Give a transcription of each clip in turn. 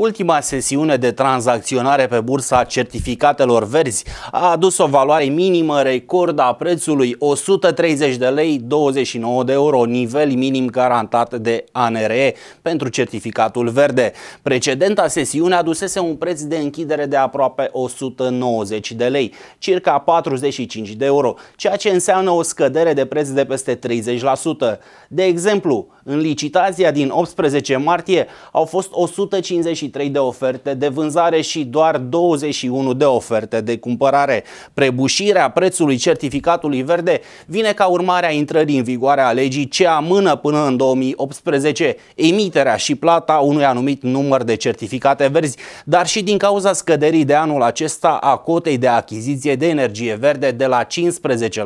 Ultima sesiune de tranzacționare pe bursa certificatelor verzi a adus o valoare minimă record a prețului 130 de lei 29 de euro, nivel minim garantat de ANRE pentru certificatul verde. Precedenta sesiune adusese un preț de închidere de aproape 190 de lei, circa 45 de euro, ceea ce înseamnă o scădere de preț de peste 30%. De exemplu, în licitația din 18 martie au fost 153 de oferte de vânzare și doar 21 de oferte de cumpărare. Prebușirea prețului certificatului verde vine ca urmare a intrării în vigoare a legii ce amână până în 2018 emiterea și plata unui anumit număr de certificate verzi, dar și din cauza scăderii de anul acesta a cotei de achiziție de energie verde de la 15%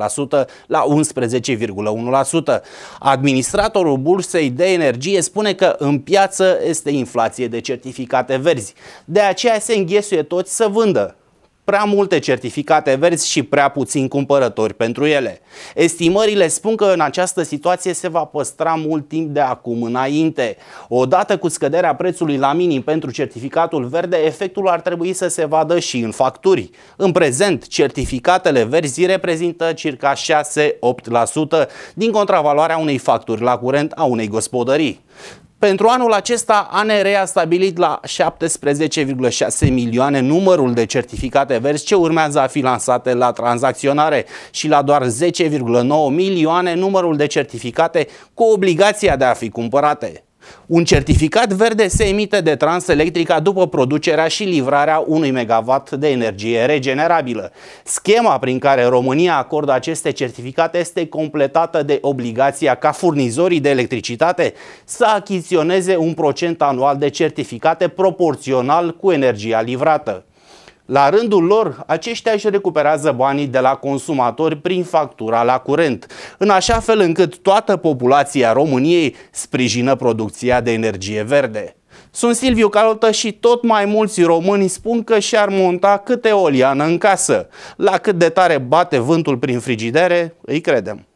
la 11,1%. Administratorul bursei Bursei de Energie spune că în piață este inflație de certificate verzi. De aceea se înghesuie toți să vândă prea multe certificate verzi și prea puțini cumpărători pentru ele. Estimările spun că în această situație se va păstra mult timp de acum înainte. Odată cu scăderea prețului la minim pentru certificatul verde, efectul ar trebui să se vadă și în facturi. În prezent, certificatele verzi reprezintă circa 6-8% din contravaloarea unei facturi la curent a unei gospodării. Pentru anul acesta, ANR a stabilit la 17,6 milioane numărul de certificate verzi ce urmează a fi lansate la tranzacționare și la doar 10,9 milioane numărul de certificate cu obligația de a fi cumpărate. Un certificat verde se emite de Transelectrica după producerea și livrarea unui megawatt de energie regenerabilă. Schema prin care România acordă aceste certificate este completată de obligația ca furnizorii de electricitate să achiziționeze un procent anual de certificate proporțional cu energia livrată. La rândul lor, aceștia își recuperează banii de la consumatori prin factura la curent, în așa fel încât toată populația României sprijină producția de energie verde. Sunt Silviu Calotă și tot mai mulți români spun că și-ar monta câte o liană în casă. La cât de tare bate vântul prin frigidere, îi credem.